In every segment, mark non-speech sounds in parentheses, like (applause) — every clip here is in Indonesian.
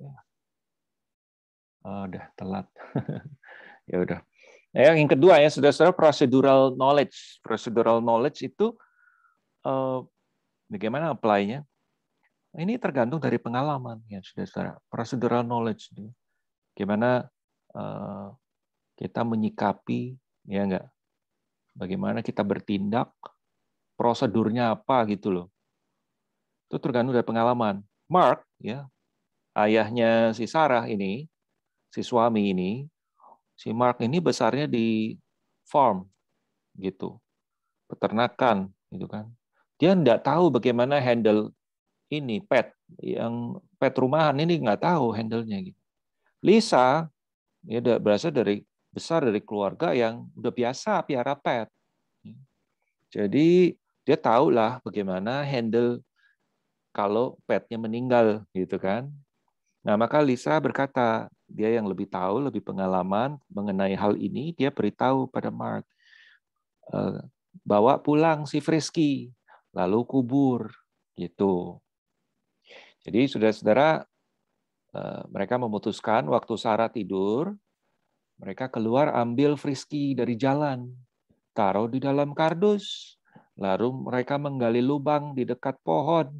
ya. oh, udah telat (laughs) ya udah nah, yang kedua ya saudara-saudara procedural knowledge procedural knowledge itu uh, bagaimana apply-nya ini tergantung dari pengalaman ya saudara-saudara procedural knowledge itu gimana uh, kita menyikapi ya enggak bagaimana kita bertindak prosedurnya apa gitu loh itu tergantung dari pengalaman Mark ya ayahnya si Sarah ini, si suami ini, si Mark ini besarnya di farm gitu, peternakan gitu kan. Dia nggak tahu bagaimana handle ini pet yang pet rumahan ini nggak tahu handlenya gitu. Lisa ya berasal dari besar dari keluarga yang udah biasa piara pet. Jadi dia tahu lah bagaimana handle kalau petnya meninggal gitu kan. Nah, maka Lisa berkata, dia yang lebih tahu, lebih pengalaman mengenai hal ini, dia beritahu pada Mark, eh, bawa pulang si Frisky, lalu kubur, gitu. Jadi, saudara-saudara, eh, mereka memutuskan waktu Sarah tidur, mereka keluar ambil Frisky dari jalan, taruh di dalam kardus, lalu mereka menggali lubang di dekat pohon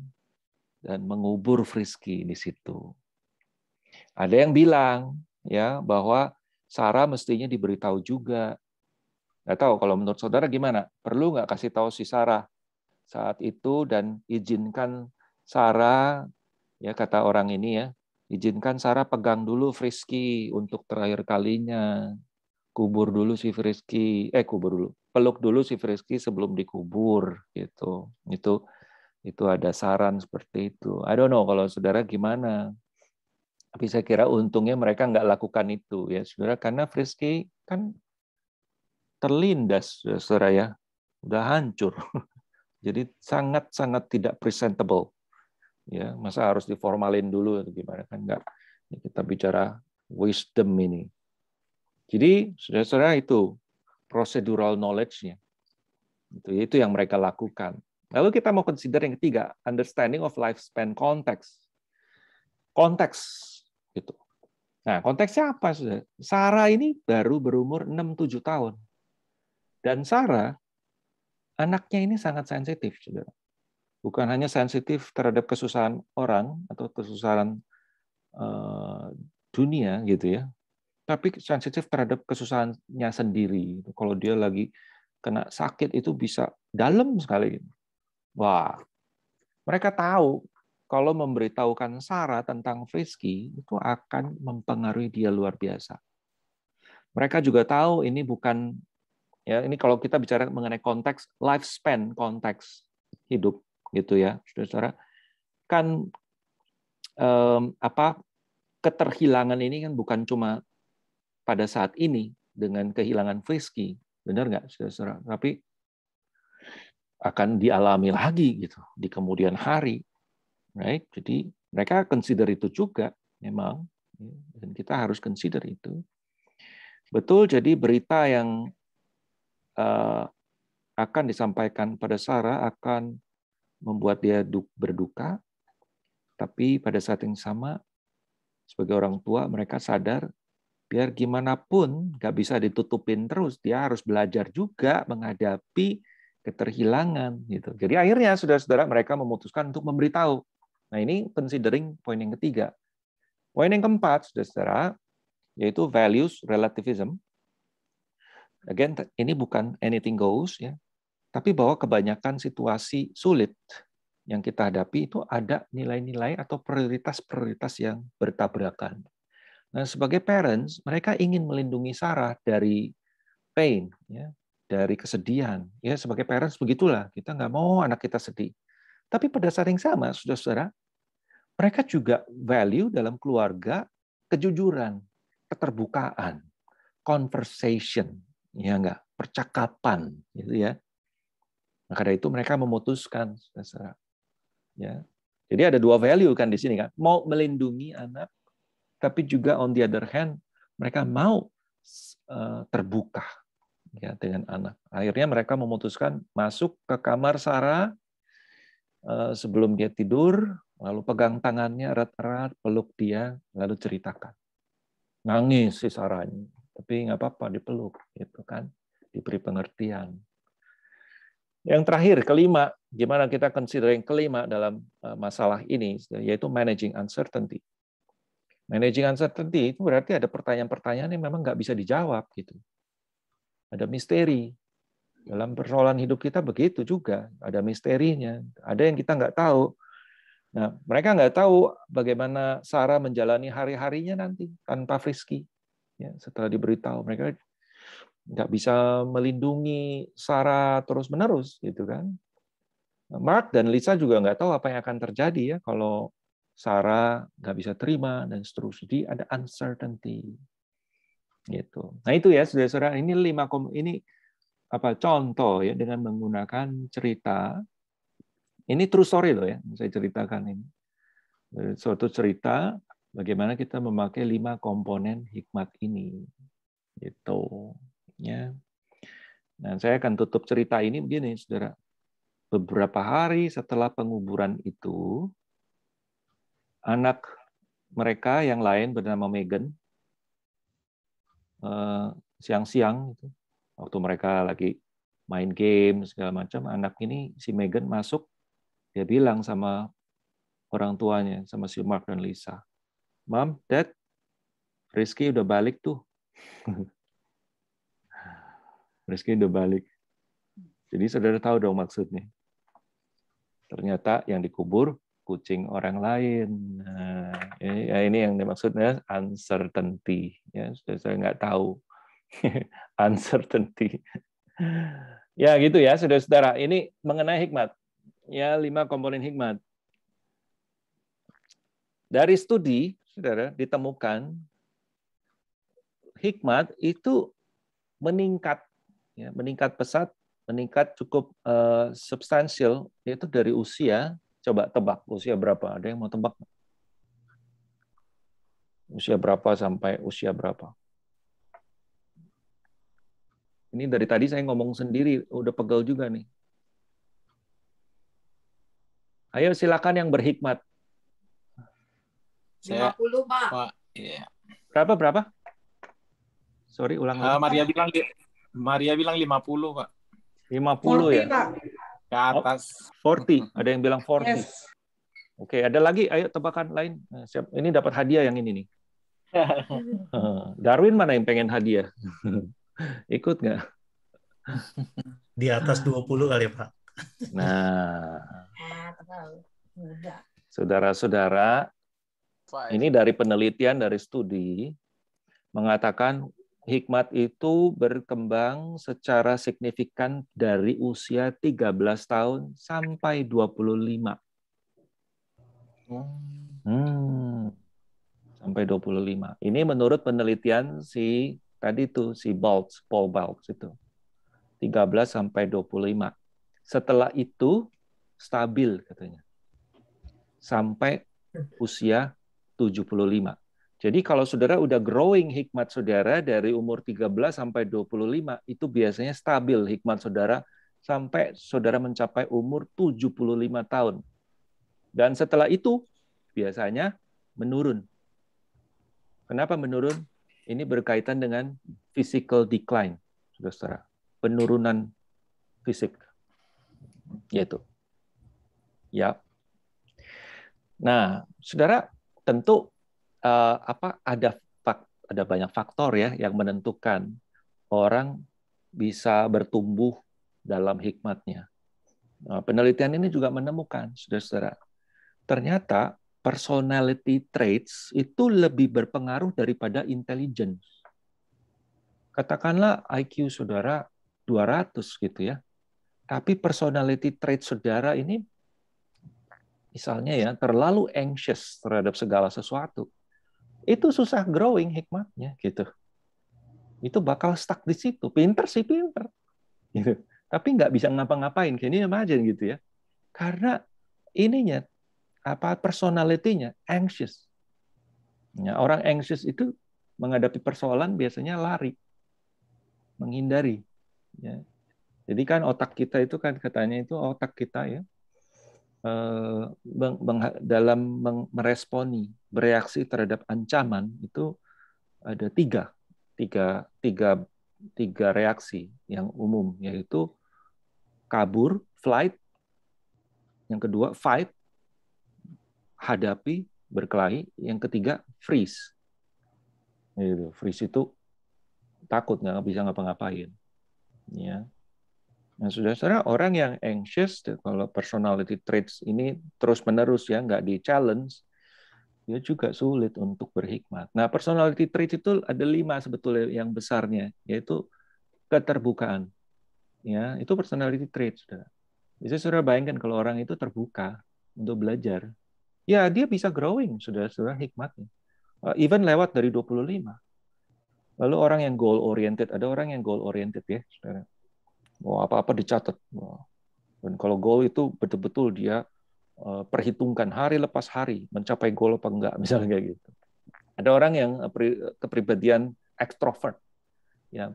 dan mengubur Frisky di situ. Ada yang bilang ya bahwa Sarah mestinya diberitahu juga. Nggak tahu kalau menurut saudara gimana? Perlu nggak kasih tahu si Sarah saat itu dan izinkan Sarah ya kata orang ini ya izinkan Sarah pegang dulu Frisky untuk terakhir kalinya. Kubur dulu si Frisky, eh kubur dulu, peluk dulu si Frisky sebelum dikubur gitu. Itu itu ada saran seperti itu. I don't know kalau saudara gimana. Tapi saya kira untungnya mereka nggak lakukan itu ya saudara karena Frisky kan terlindas saudara ya udah hancur. (laughs) Jadi sangat-sangat tidak presentable. Ya, masa harus diformalin dulu atau gimana kan nggak Kita bicara wisdom ini. Jadi saudara-saudara itu procedural knowledge-nya. Itu, itu yang mereka lakukan. Lalu kita mau consider yang ketiga, understanding of lifespan context. Konteks Gitu. Nah, konteksnya apa, Saudara? Sarah ini baru berumur 6-7 tahun. Dan Sarah, anaknya ini sangat sensitif, Saudara. Bukan hanya sensitif terhadap kesusahan orang atau kesusahan eh, dunia gitu ya, tapi sensitif terhadap kesusahannya sendiri. Gitu. Kalau dia lagi kena sakit itu bisa dalam sekali. Gitu. Wah, mereka tahu kalau memberitahukan Sarah tentang Frisky itu akan mempengaruhi dia luar biasa. Mereka juga tahu ini bukan ya ini kalau kita bicara mengenai konteks lifespan konteks hidup gitu ya saudara kan um, apa keterhilangan ini kan bukan cuma pada saat ini dengan kehilangan Frisky benar nggak saudara tapi akan dialami lagi gitu di kemudian hari right? Jadi mereka consider itu juga memang dan kita harus consider itu. Betul jadi berita yang eh, akan disampaikan pada Sarah akan membuat dia berduka, tapi pada saat yang sama sebagai orang tua mereka sadar biar gimana pun nggak bisa ditutupin terus dia harus belajar juga menghadapi keterhilangan gitu jadi akhirnya saudara-saudara mereka memutuskan untuk memberitahu Nah ini considering poin yang ketiga. Poin yang keempat, saudara-saudara, yaitu values relativism. Again, ini bukan anything goes, ya, tapi bahwa kebanyakan situasi sulit yang kita hadapi itu ada nilai-nilai atau prioritas-prioritas yang bertabrakan. Nah, sebagai parents, mereka ingin melindungi Sarah dari pain, ya, dari kesedihan. Ya, sebagai parents begitulah kita nggak mau anak kita sedih. Tapi pada saat yang sama, sudah saudara mereka juga value dalam keluarga kejujuran, keterbukaan, conversation, ya enggak, percakapan gitu ya. Nah, karena itu mereka memutuskan saudara. Ya. Jadi ada dua value kan di sini kan, mau melindungi anak tapi juga on the other hand mereka mau eh, terbuka ya dengan anak. Akhirnya mereka memutuskan masuk ke kamar Sarah eh, sebelum dia tidur Lalu pegang tangannya erat-erat, peluk dia, lalu ceritakan. Nangis si Sarahnya, tapi nggak apa-apa dipeluk, gitu kan? Diberi pengertian. Yang terakhir kelima, gimana kita consider yang kelima dalam eh, masalah ini, yaitu managing uncertainty. Managing uncertainty itu berarti ada pertanyaan-pertanyaan yang memang nggak bisa dijawab gitu. Ada misteri, dalam persoalan hidup kita begitu juga ada misterinya ada yang kita nggak tahu Nah, mereka nggak tahu bagaimana Sarah menjalani hari-harinya nanti tanpa Frisky. Ya, setelah diberitahu, mereka nggak bisa melindungi Sarah terus-menerus, gitu kan? Mark dan Lisa juga nggak tahu apa yang akan terjadi ya kalau Sarah nggak bisa terima dan seterusnya. Jadi ada uncertainty gitu. Nah itu ya saudara-saudara ini lima kom ini apa contoh ya dengan menggunakan cerita ini true story loh ya, saya ceritakan ini. Suatu cerita bagaimana kita memakai lima komponen hikmat ini. Gitu. Ya. Nah, saya akan tutup cerita ini begini, saudara. Beberapa hari setelah penguburan itu, anak mereka yang lain bernama Megan, eh, siang-siang, waktu mereka lagi main game segala macam anak ini si Megan masuk dia bilang sama orang tuanya, sama si Mark dan Lisa, Mom, Dad, Rizky udah balik tuh. (laughs) Rizky udah balik. Jadi saudara tahu dong maksudnya. Ternyata yang dikubur kucing orang lain. Nah, ini, ya, yang dimaksudnya uncertainty. Ya, saya nggak tahu. (laughs) uncertainty. ya gitu ya, saudara-saudara. Ini mengenai hikmat ya lima komponen hikmat. Dari studi, saudara, ditemukan hikmat itu meningkat, ya, meningkat pesat, meningkat cukup uh, substansial, yaitu dari usia. Coba tebak usia berapa? Ada yang mau tebak? Usia berapa sampai usia berapa? Ini dari tadi saya ngomong sendiri, udah pegel juga nih. Ayo silakan yang berhikmat. 50, Pak. Pak iya. Berapa berapa? Sorry, ulang eh, lagi. Uh, Maria bilang Maria bilang 50, Pak. 50 40, ya. Pak. Ke atas. Oh, 40. Ada yang bilang 40. Yes. Oke, ada lagi ayo tebakan lain. Eh, siap. Ini dapat hadiah yang ini nih. (laughs) Eh, Darwin mana yang pengen hadiah? (laughs) Ikut nggak? Di atas 20 kali, Pak. Nah, ah, saudara-saudara, ini dari penelitian dari studi mengatakan hikmat itu berkembang secara signifikan dari usia 13 tahun sampai 25. Hmm. Sampai 25. Ini menurut penelitian si tadi tuh si Baltz, Paul Baltz itu. 13 sampai 25. Setelah itu stabil katanya. Sampai usia 75. Jadi kalau saudara udah growing hikmat saudara dari umur 13 sampai 25, itu biasanya stabil hikmat saudara sampai saudara mencapai umur 75 tahun. Dan setelah itu biasanya menurun. Kenapa menurun? Ini berkaitan dengan physical decline, saudara. Penurunan fisik. Yaitu. Ya. Nah, Saudara, tentu eh, apa ada fak, ada banyak faktor ya yang menentukan orang bisa bertumbuh dalam hikmatnya. Nah, penelitian ini juga menemukan, Saudara-saudara, ternyata personality traits itu lebih berpengaruh daripada intelligence. Katakanlah IQ saudara 200 gitu ya. Tapi personality trait saudara ini misalnya ya terlalu anxious terhadap segala sesuatu. Itu susah growing hikmatnya gitu. Itu bakal stuck di situ. Pinter sih pinter. Gitu. Tapi nggak bisa ngapa-ngapain. Ini imagine gitu ya. Karena ininya apa personalitinya anxious. Ya, orang anxious itu menghadapi persoalan biasanya lari, menghindari. Ya. Jadi kan otak kita itu kan katanya itu otak kita ya eh, dalam meresponi bereaksi terhadap ancaman itu ada tiga tiga tiga tiga reaksi yang umum yaitu kabur flight yang kedua fight hadapi berkelahi yang ketiga freeze gitu, freeze itu takut nggak bisa ngapa-ngapain ya Nah, saudara-saudara, orang yang anxious, kalau personality traits ini terus-menerus ya, nggak di-challenge, dia ya juga sulit untuk berhikmat. Nah, personality traits itu ada lima sebetulnya yang besarnya, yaitu keterbukaan. Ya, itu personality traits, sudah Bisa saudara bayangkan kalau orang itu terbuka untuk belajar, ya dia bisa growing, sudah saudara hikmatnya. Eh, even lewat dari 25. Lalu orang yang goal-oriented, ada orang yang goal-oriented ya, saudara mau apa-apa dicatat. Dan kalau goal itu betul-betul dia eh, perhitungkan hari lepas hari mencapai gol apa enggak (laughs) misalnya kayak gitu. Ada orang yang eh, kepribadian ekstrovert, ya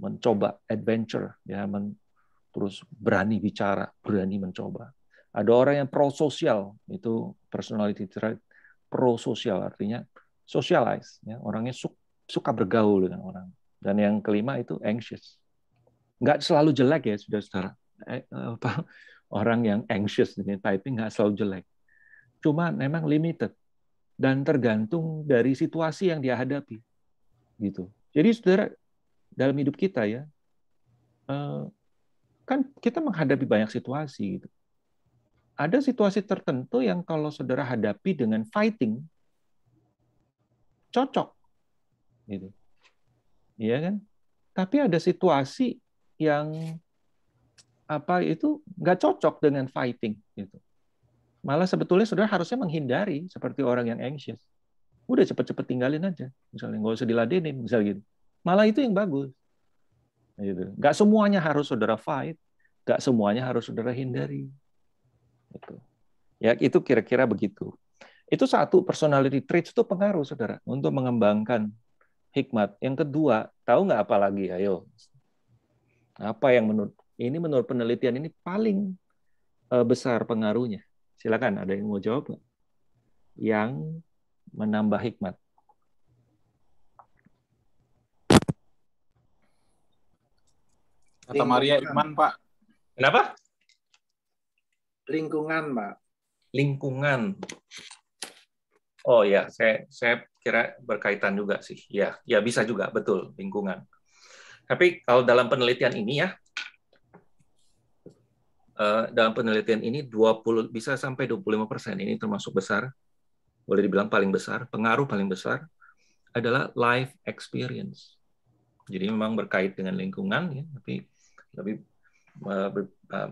mencoba adventure, ya men, terus berani bicara, berani mencoba. Ada orang yang pro sosial, itu personality trait pro sosial artinya socialize, ya orangnya suka bergaul dengan orang. Dan yang kelima itu anxious, nggak selalu jelek ya sudah saudara eh, eh, apa orang yang anxious ini typing nggak selalu jelek cuma memang limited dan tergantung dari situasi yang dia hadapi gitu jadi saudara dalam hidup kita ya eh, kan kita menghadapi banyak situasi gitu ada situasi tertentu yang kalau saudara hadapi dengan fighting cocok gitu iya kan tapi ada situasi yang apa itu nggak cocok dengan fighting gitu. Malah sebetulnya saudara harusnya menghindari seperti orang yang anxious. Udah cepet-cepet tinggalin aja, misalnya nggak usah diladenin, misal gitu. Malah itu yang bagus. Gitu. Nggak semuanya harus saudara fight, gak semuanya harus saudara hindari. Gitu. Ya itu kira-kira begitu. Itu satu personality traits itu pengaruh saudara untuk mengembangkan hikmat. Yang kedua, tahu nggak apa lagi? Ayo apa yang menurut ini menurut penelitian ini paling eh, besar pengaruhnya? Silakan ada yang mau jawab nggak? Yang menambah hikmat. Kata Maria Iman, Pak. Kenapa? Lingkungan, Pak. Lingkungan. Oh ya, saya saya kira berkaitan juga sih. Ya, ya bisa juga, betul, lingkungan. Tapi kalau dalam penelitian ini ya, eh, dalam penelitian ini 20 bisa sampai 25 persen ini termasuk besar, boleh dibilang paling besar, pengaruh paling besar adalah life experience. Jadi memang berkait dengan lingkungan, ya, tapi lebih eh, eh,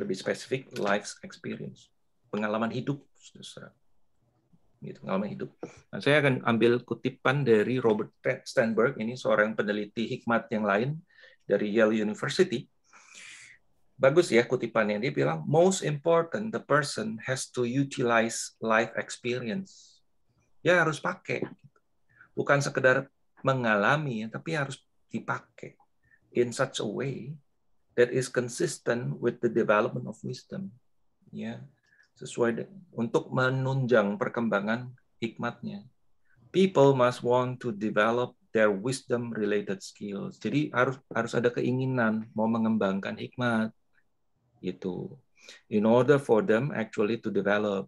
lebih, spesifik life experience, pengalaman hidup. Saudara gitu, pengalaman hidup. Nah, saya akan ambil kutipan dari Robert Stenberg, ini seorang peneliti hikmat yang lain dari Yale University. Bagus ya kutipannya, dia bilang, most important the person has to utilize life experience. Ya harus pakai. Bukan sekedar mengalami, tapi harus dipakai in such a way that is consistent with the development of wisdom. Ya, sesuai untuk menunjang perkembangan hikmatnya. People must want to develop their wisdom related skills. Jadi harus harus ada keinginan mau mengembangkan hikmat itu in order for them actually to develop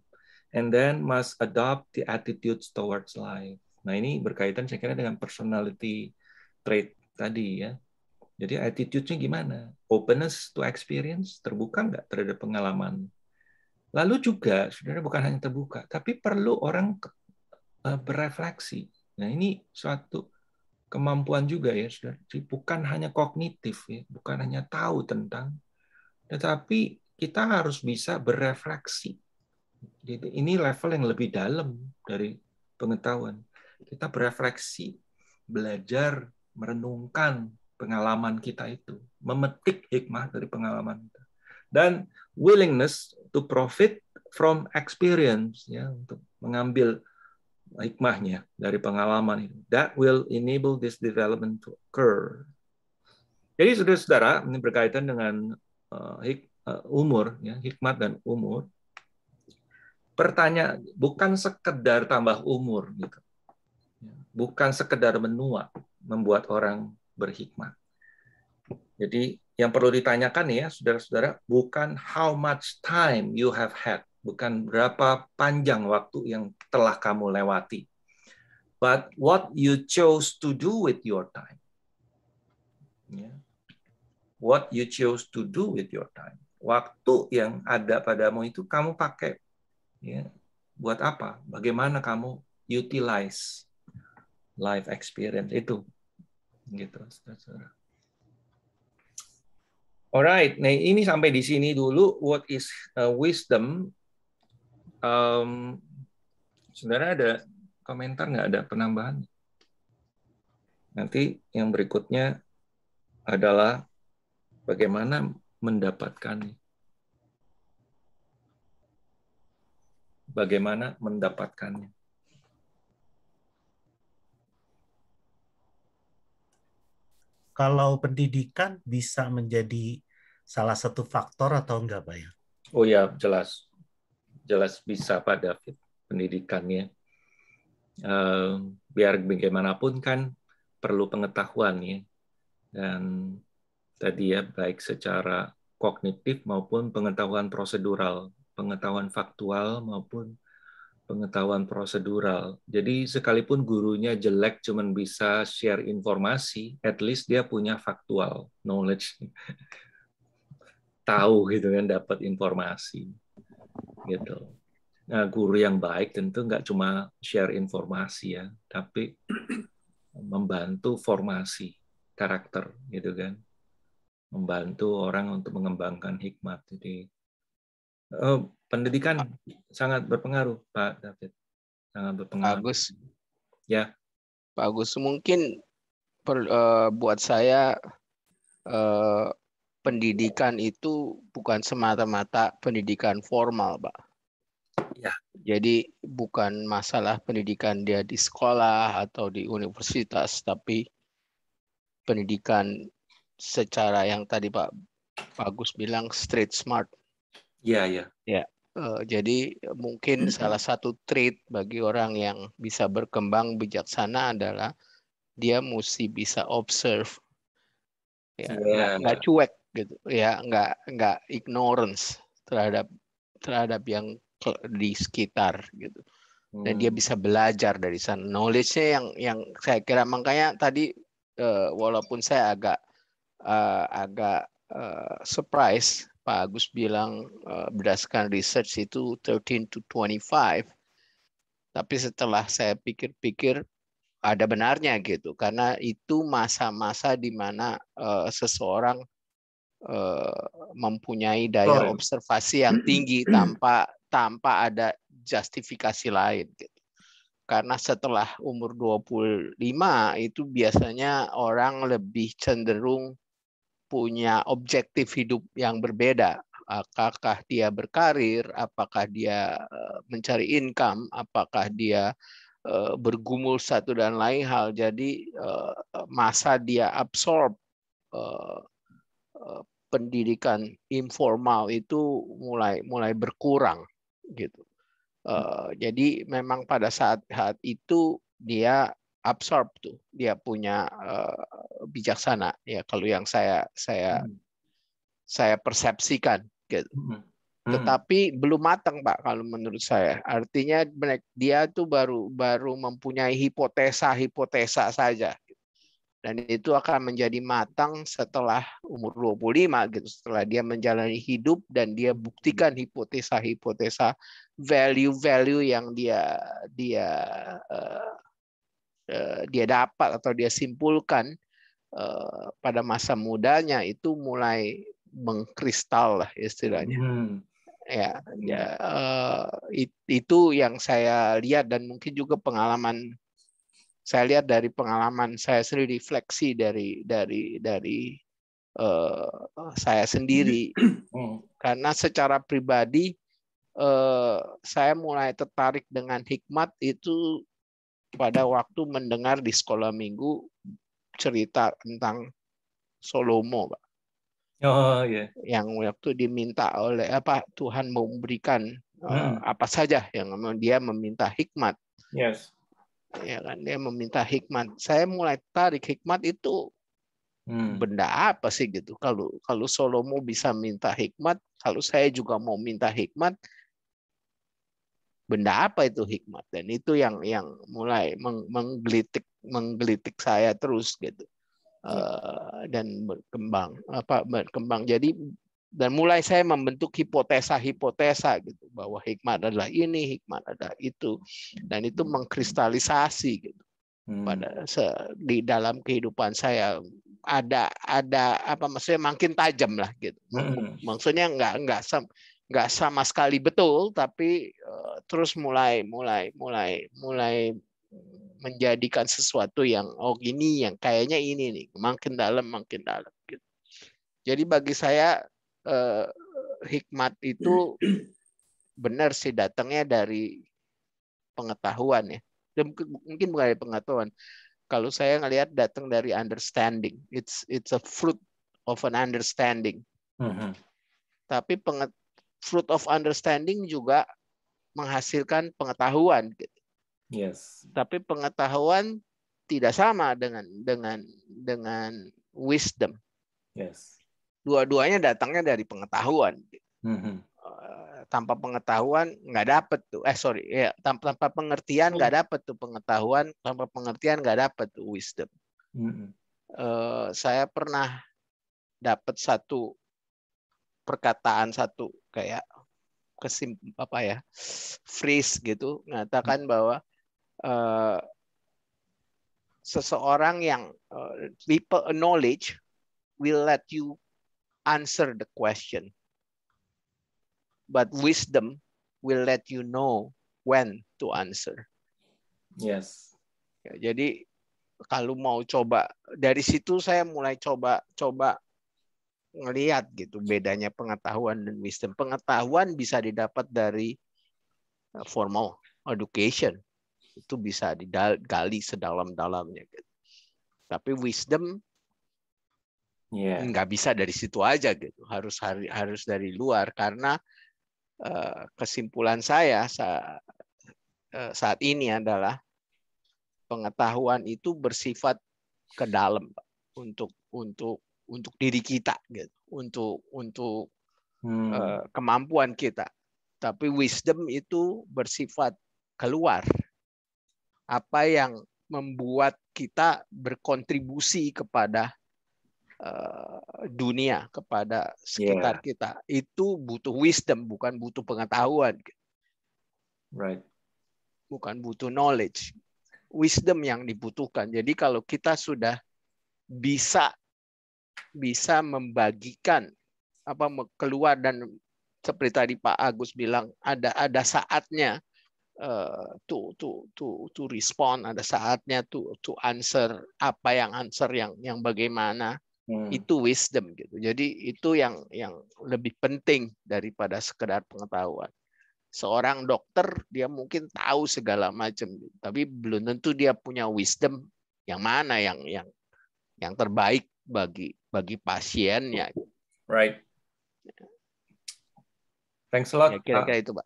and then must adopt the attitudes towards life. Nah, ini berkaitan saya kira dengan personality trait tadi ya. Jadi attitude-nya gimana? Openness to experience, terbuka nggak terhadap pengalaman? Lalu juga sebenarnya bukan hanya terbuka, tapi perlu orang eh, berefleksi. Nah ini suatu kemampuan juga ya, saudara. bukan hanya kognitif ya, bukan hanya tahu tentang, tetapi kita harus bisa berefleksi. Jadi ini level yang lebih dalam dari pengetahuan. Kita berefleksi, belajar, merenungkan pengalaman kita itu, memetik hikmah dari pengalaman kita. Dan willingness to profit from experience ya untuk mengambil hikmahnya dari pengalaman itu. That will enable this development to occur. Jadi saudara-saudara ini berkaitan dengan uh, hik, uh, umur, ya, hikmat dan umur. Pertanyaan bukan sekedar tambah umur gitu, ya, bukan sekedar menua membuat orang berhikmat. Jadi yang perlu ditanyakan ya, saudara-saudara, bukan how much time you have had, bukan berapa panjang waktu yang telah kamu lewati, but what you chose to do with your time. Yeah. What you chose to do with your time. Waktu yang ada padamu itu kamu pakai. Ya. Buat apa? Bagaimana kamu utilize life experience itu? Gitu, saudara-saudara. Alright, nah ini sampai di sini dulu. What is uh, wisdom? Um, saudara ada komentar nggak ada penambahan? Nanti yang berikutnya adalah bagaimana mendapatkan, Bagaimana mendapatkannya. kalau pendidikan bisa menjadi salah satu faktor atau enggak Pak ya? Oh ya, jelas. Jelas bisa Pak David, pendidikannya. Ehm, biar bagaimanapun kan perlu pengetahuan ya. Dan tadi ya, baik secara kognitif maupun pengetahuan prosedural, pengetahuan faktual maupun pengetahuan prosedural. Jadi sekalipun gurunya jelek cuman bisa share informasi, at least dia punya faktual knowledge. Tahu gitu kan dapat informasi. Gitu. Nah, guru yang baik tentu nggak cuma share informasi ya, tapi (clears throat) membantu formasi karakter gitu kan. Membantu orang untuk mengembangkan hikmat. Jadi eh, pendidikan ah. sangat berpengaruh Pak David sangat berpengaruh Pak Agus ya Pak Agus mungkin per, uh, eh, buat saya uh, pendidikan itu bukan semata-mata pendidikan formal Pak Ya. Jadi bukan masalah pendidikan dia di sekolah atau di universitas, tapi pendidikan secara yang tadi Pak Bagus bilang street smart. Iya, iya. Ya. ya. ya. Eh, jadi eh, mungkin salah satu trait bagi orang yang bisa berkembang bijaksana adalah dia mesti bisa observe, ya, yeah. nggak cuek gitu, ya nggak nggak ignorance terhadap terhadap yang di sekitar gitu. Dan dia hmm. bisa belajar dari sana. Knowledge-nya yang yang saya kira makanya tadi uh, walaupun saya agak uh, agak uh, surprise Pak Agus bilang uh, berdasarkan research itu 13 to 25. Tapi setelah saya pikir-pikir ada benarnya gitu karena itu masa-masa di mana uh, seseorang uh, mempunyai daya oh. observasi yang tinggi (clears throat) tanpa tanpa ada justifikasi lain gitu. Karena setelah umur 25 itu biasanya orang lebih cenderung punya objektif hidup yang berbeda. Apakah dia berkarir, apakah dia eh, mencari income, apakah dia eh, bergumul satu dan lain hal. Jadi eh, masa dia absorb pendidikan informal itu mulai mulai berkurang gitu. Jadi memang pada saat saat itu dia absorb tuh dia punya uh, bijaksana ya kalau yang saya saya hmm. saya persepsikan gitu. Hmm. Tetapi belum matang Pak kalau menurut saya. Artinya dia tuh baru baru mempunyai hipotesa-hipotesa saja. Dan itu akan menjadi matang setelah umur 25 gitu, setelah dia menjalani hidup dan dia hmm. buktikan hipotesa-hipotesa value-value yang dia dia eh, dia dapat atau dia simpulkan eh, pada masa mudanya itu mulai mengkristal lah istilahnya. Hmm. Ya, ya eh, itu yang saya lihat dan mungkin juga pengalaman saya lihat dari pengalaman saya sendiri refleksi dari dari dari eh, saya sendiri hmm. karena secara pribadi saya mulai tertarik dengan hikmat itu pada waktu mendengar di sekolah minggu cerita tentang Solomo, Pak. Oh, yeah. Yang waktu diminta oleh apa Tuhan memberikan eh, hmm. uh, apa saja yang dia meminta hikmat. Yes. Ya kan dia meminta hikmat. Saya mulai tarik hikmat itu hmm. benda apa sih gitu. Kalau kalau Solomo bisa minta hikmat, kalau saya juga mau minta hikmat, benda apa itu hikmat dan itu yang yang mulai menggelitik menggelitik saya terus gitu iya. eh, dan berkembang apa berkembang jadi dan mulai saya membentuk hipotesa-hipotesa gitu bahwa hikmat adalah ini hikmat adalah itu dan itu mengkristalisasi gitu hmm. pada se, di dalam kehidupan saya ada ada apa maksudnya makin tajam lah gitu hmm. maksudnya nggak nggak nggak sama sekali betul tapi uh, terus mulai mulai mulai mulai menjadikan sesuatu yang oh gini yang kayaknya ini nih makin dalam makin dalam gitu. Jadi bagi saya uh, hikmat itu (clears throat) benar sih datangnya dari pengetahuan ya. Dan mungkin bukan dari pengetahuan. Kalau saya ngelihat datang dari understanding. It's it's a fruit of an understanding. Uh mm-hmm. -huh. Tapi penget, fruit of understanding juga menghasilkan pengetahuan. Gitu. Yes. Tapi pengetahuan tidak sama dengan dengan dengan wisdom. Yes. Dua-duanya datangnya dari pengetahuan. Mm-hmm. Eh, tanpa pengetahuan nggak dapet tuh. Eh sorry, ya tanpa, tanpa pengertian nggak dapet tuh pengetahuan. Tanpa pengertian nggak dapet tuh wisdom. Mm-hmm. Uh, saya pernah dapat satu perkataan satu kayak kesim apa ya freeze gitu mengatakan bahwa uh, seseorang yang uh, people knowledge will let you answer the question but wisdom will let you know when to answer yes ya, jadi kalau mau coba dari situ saya mulai coba coba ngelihat gitu bedanya pengetahuan dan wisdom. Pengetahuan bisa didapat dari uh, formal education. Itu bisa digali sedalam-dalamnya gitu. Tapi wisdom yeah. nggak bisa dari situ aja gitu. Harus harus dari luar karena uh, kesimpulan saya saat, uh, saat ini adalah pengetahuan itu bersifat ke dalam untuk untuk untuk diri kita gitu untuk untuk hmm. uh, kemampuan kita tapi wisdom itu bersifat keluar apa yang membuat kita berkontribusi kepada uh, dunia kepada sekitar yeah. kita itu butuh wisdom bukan butuh pengetahuan gitu. right bukan butuh knowledge wisdom yang dibutuhkan jadi kalau kita sudah bisa bisa membagikan apa keluar dan seperti tadi Pak Agus bilang ada ada saatnya eh, to to to to respond ada saatnya to to answer apa yang answer yang yang bagaimana hmm. itu wisdom gitu jadi itu yang yang lebih penting daripada sekedar pengetahuan seorang dokter dia mungkin tahu segala macam tapi belum tentu dia punya wisdom yang mana yang yang yang terbaik bagi bagi pasiennya. Right. Thanks a lot. Ya, kira-kira itu, Pak.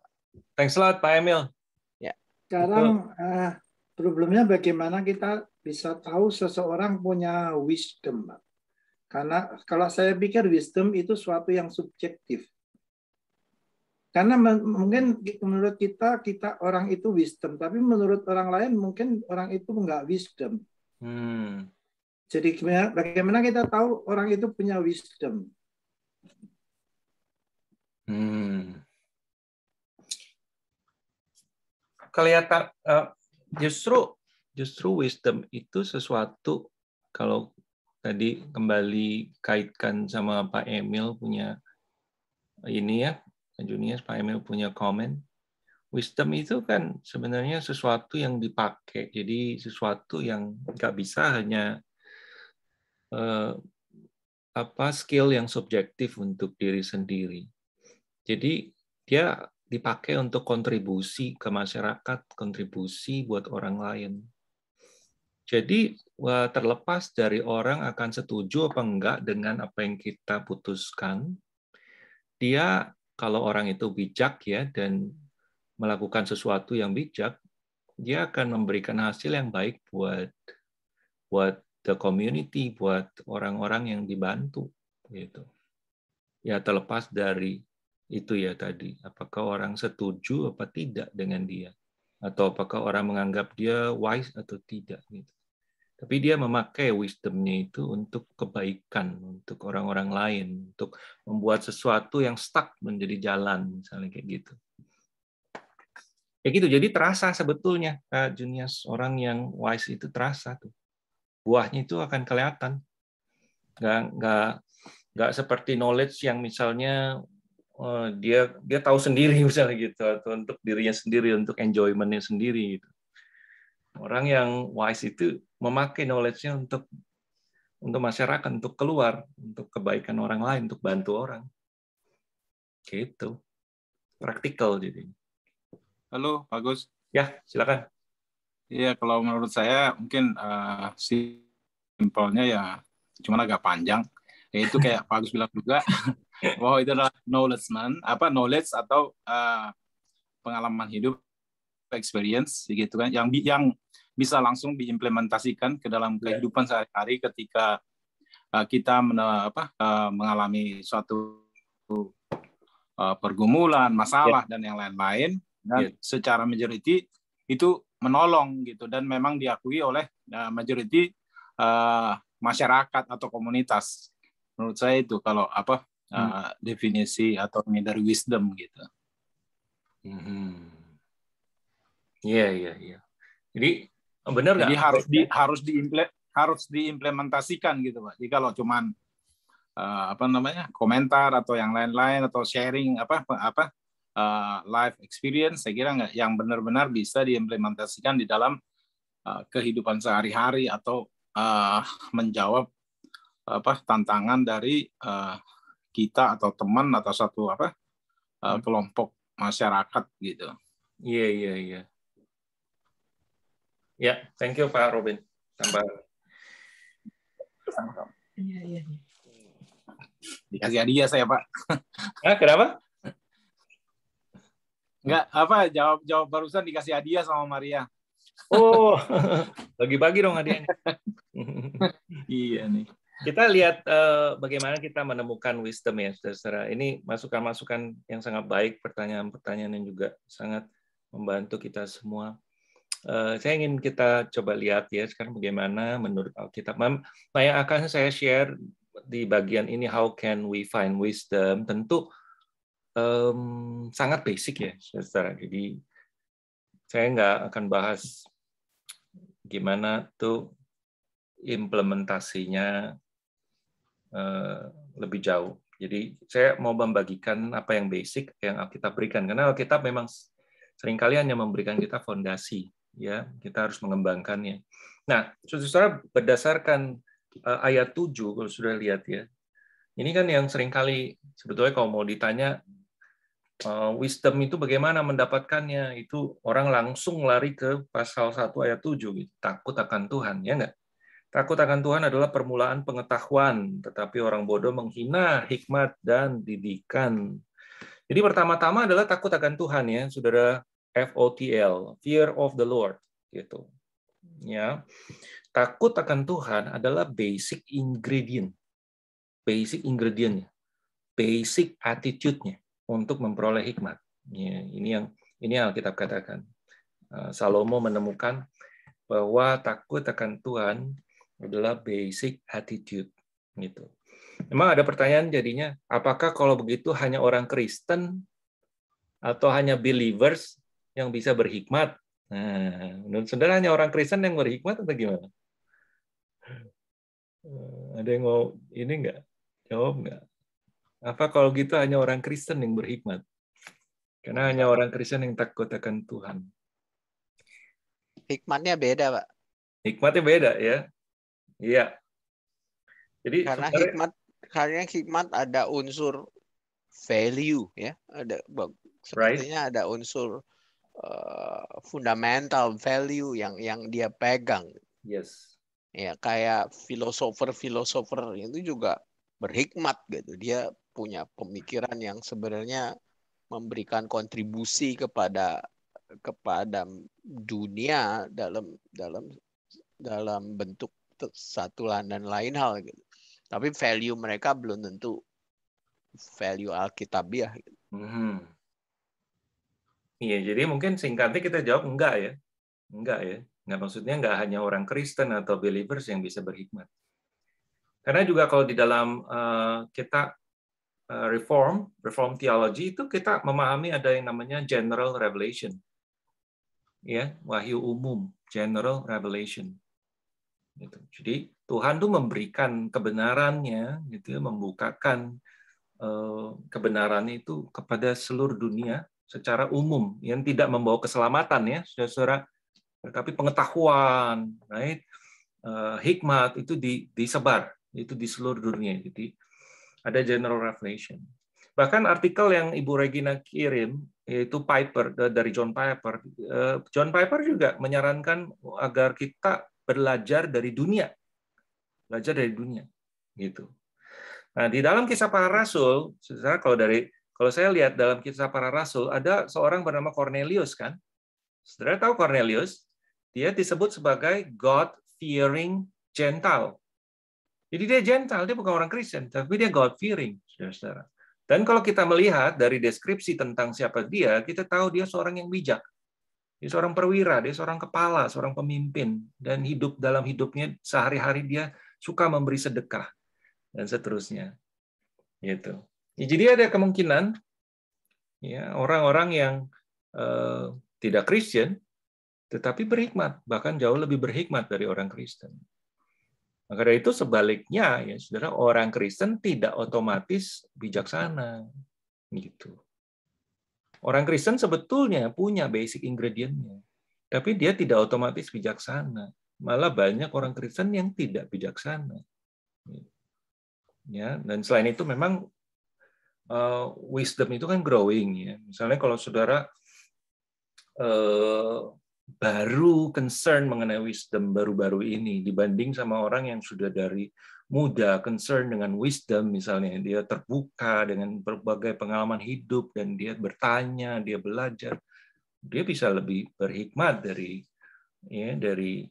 Thanks a lot, Pak Emil. Ya. Sekarang uh, problemnya bagaimana kita bisa tahu seseorang punya wisdom, Pak. Karena kalau saya pikir wisdom itu suatu yang subjektif. Karena mungkin menurut kita kita orang itu wisdom, tapi menurut orang lain mungkin orang itu enggak wisdom. Hmm. Jadi bagaimana kita tahu orang itu punya wisdom? Hmm. Kelihatan uh, justru justru wisdom itu sesuatu kalau tadi kembali kaitkan sama Pak Emil punya ini ya, Junius Pak Emil punya komen. Wisdom itu kan sebenarnya sesuatu yang dipakai, jadi sesuatu yang nggak bisa hanya Eh, apa skill yang subjektif untuk diri sendiri. Jadi dia dipakai untuk kontribusi ke masyarakat, kontribusi buat orang lain. Jadi terlepas dari orang akan setuju apa enggak dengan apa yang kita putuskan, dia kalau orang itu bijak ya dan melakukan sesuatu yang bijak, dia akan memberikan hasil yang baik buat buat the community, buat orang-orang yang dibantu gitu. Ya terlepas dari itu ya tadi, apakah orang setuju apa tidak dengan dia atau apakah orang menganggap dia wise atau tidak gitu. Tapi dia memakai wisdomnya itu untuk kebaikan, untuk orang-orang lain, untuk membuat sesuatu yang stuck menjadi jalan, misalnya kayak gitu. Ya gitu, jadi terasa sebetulnya, Kak Junias, orang yang wise itu terasa tuh buahnya itu akan kelihatan. Nggak, nggak, nggak seperti knowledge yang misalnya eh, dia dia tahu sendiri (laughs) misalnya gitu atau untuk dirinya sendiri untuk enjoymentnya sendiri gitu. Orang yang wise itu memakai knowledge-nya untuk untuk masyarakat, untuk keluar, untuk kebaikan orang lain, untuk bantu orang. Gitu. Praktikal jadi. Halo, Bagus. Ya, silakan. Iya, kalau menurut saya mungkin uh, simpelnya ya cuma agak panjang. Ya itu kayak Pak Agus bilang juga (laughs) bahwa itu adalah knowledge man, apa knowledge atau uh, pengalaman hidup experience gitu kan yang yang bisa langsung diimplementasikan ke dalam iya. kehidupan sehari-hari ketika uh, kita men, apa, uh, mengalami suatu uh, pergumulan, masalah yeah. dan yang lain-lain dan yeah. secara majority itu menolong gitu dan memang diakui oleh uh, eh, majority uh, eh, masyarakat atau komunitas. Menurut saya itu kalau apa uh, hmm. definisi atau dari wisdom gitu. Hmm. Iya iya iya. Jadi benar nggak? Jadi harus di harus diimplement harus diimplementasikan gitu pak. Jadi kalau cuman uh, apa namanya komentar atau yang lain-lain atau sharing apa apa uh, life experience saya kira nggak yang benar-benar bisa diimplementasikan di dalam eh, kehidupan sehari-hari atau eh, menjawab apa tantangan dari kita atau teman atau satu apa hmm. kelompok masyarakat gitu. Iya yeah, iya yeah, iya. Yeah. Ya, yeah, thank you Pak Robin. Tambah. Iya iya. Dikasih hadiah saya Pak. Ah, kenapa? Enggak, apa jawab jawab barusan dikasih hadiah sama Maria. Oh, (laughs) bagi-bagi dong hadiahnya. (laughs) iya nih. Kita lihat uh, bagaimana kita menemukan wisdom ya, saudara. Ini masukan-masukan yang sangat baik, pertanyaan-pertanyaan yang juga sangat membantu kita semua. Uh, saya ingin kita coba lihat ya sekarang bagaimana menurut Alkitab. Nah, yang akan saya share di bagian ini, how can we find wisdom? Tentu um, sangat basic ya, saudara. Jadi saya nggak akan bahas gimana tuh implementasinya uh, lebih jauh. Jadi saya mau membagikan apa yang basic yang kita berikan karena Alkitab memang seringkali hanya memberikan kita fondasi ya, kita harus mengembangkannya. Nah, saudara berdasarkan eh, ayat 7 kalau sudah lihat ya. Ini kan yang seringkali sebetulnya kalau mau ditanya Eh, wisdom itu bagaimana mendapatkannya itu orang langsung lari ke pasal 1 ayat 7 gitu. takut akan Tuhan ya enggak takut akan Tuhan adalah permulaan pengetahuan tetapi orang bodoh menghina hikmat dan didikan jadi pertama-tama adalah takut akan Tuhan ya saudara FOTL fear of the Lord gitu ya takut akan Tuhan adalah basic ingredient basic ingredientnya basic attitude-nya untuk memperoleh hikmat. Ya, ini yang ini yang Alkitab katakan. Eh, Salomo menemukan bahwa takut akan Tuhan adalah basic attitude gitu. Memang ada pertanyaan jadinya, apakah kalau begitu hanya orang Kristen atau hanya believers yang bisa berhikmat? Nah, menurut saudara hanya orang Kristen yang berhikmat atau gimana? Eh, ada yang mau ini enggak? Jawab enggak? Apa kalau gitu hanya orang Kristen yang berhikmat? Karena hanya orang Kristen yang takut akan Tuhan. Hikmatnya beda, Pak. Hikmatnya beda ya. Iya. Jadi karena hikmat karena hikmat ada unsur value ya, ada sepertinya right. ada unsur uh, fundamental value yang yang dia pegang. Yes. Ya kayak filosofer-filosofer itu juga berhikmat gitu. Dia punya pemikiran yang sebenarnya memberikan kontribusi kepada kepada dunia dalam dalam dalam bentuk satu dan lain hal gitu. Tapi value mereka belum tentu value alkitabiah. Gitu. Hmm. Iya, jadi mungkin singkatnya kita jawab enggak ya, enggak ya. Enggak maksudnya enggak hanya orang Kristen atau believers yang bisa berhikmat. Karena juga kalau di dalam uh, kita Eh, reform, reform theology itu kita memahami ada yang namanya general revelation. Ya, wahyu umum, general revelation. Gitu. Jadi Tuhan tuh memberikan kebenarannya, gitu, ya, membukakan eh, kebenaran itu kepada seluruh dunia secara umum yang tidak membawa keselamatan ya, saudara tapi pengetahuan, right? Eh, hikmat itu di, disebar itu di seluruh dunia. Jadi ada general revelation. Bahkan artikel yang Ibu Regina kirim yaitu Piper eh, dari John Piper. Eh, John Piper juga menyarankan agar kita belajar dari dunia. Belajar dari dunia gitu. Nah, di dalam kisah para rasul, sebenarnya kalau dari kalau saya lihat dalam kisah para rasul ada seorang bernama Cornelius kan? Saudara tahu Cornelius? Dia disebut sebagai God fearing Gentile. Jadi dia gentle, dia bukan orang Kristen, tapi dia God fearing, saudara-saudara. Dan kalau kita melihat dari deskripsi tentang siapa dia, kita tahu dia seorang yang bijak. Dia seorang perwira, dia seorang kepala, seorang pemimpin dan hidup dalam hidupnya sehari-hari dia suka memberi sedekah dan seterusnya. Gitu. Ya, jadi ada kemungkinan ya orang-orang yang eh, tidak Kristen tetapi berhikmat, bahkan jauh lebih berhikmat dari orang Kristen. Maka dari itu sebaliknya ya saudara orang Kristen tidak otomatis bijaksana gitu. Orang Kristen sebetulnya punya basic ingredientnya, tapi dia tidak otomatis bijaksana. Malah banyak orang Kristen yang tidak bijaksana. Ya, dan selain itu memang uh, wisdom itu kan growing ya. Misalnya kalau saudara uh, baru concern mengenai wisdom baru-baru ini dibanding sama orang yang sudah dari muda concern dengan wisdom misalnya dia terbuka dengan berbagai pengalaman hidup dan dia bertanya dia belajar dia bisa lebih berhikmat dari ya dari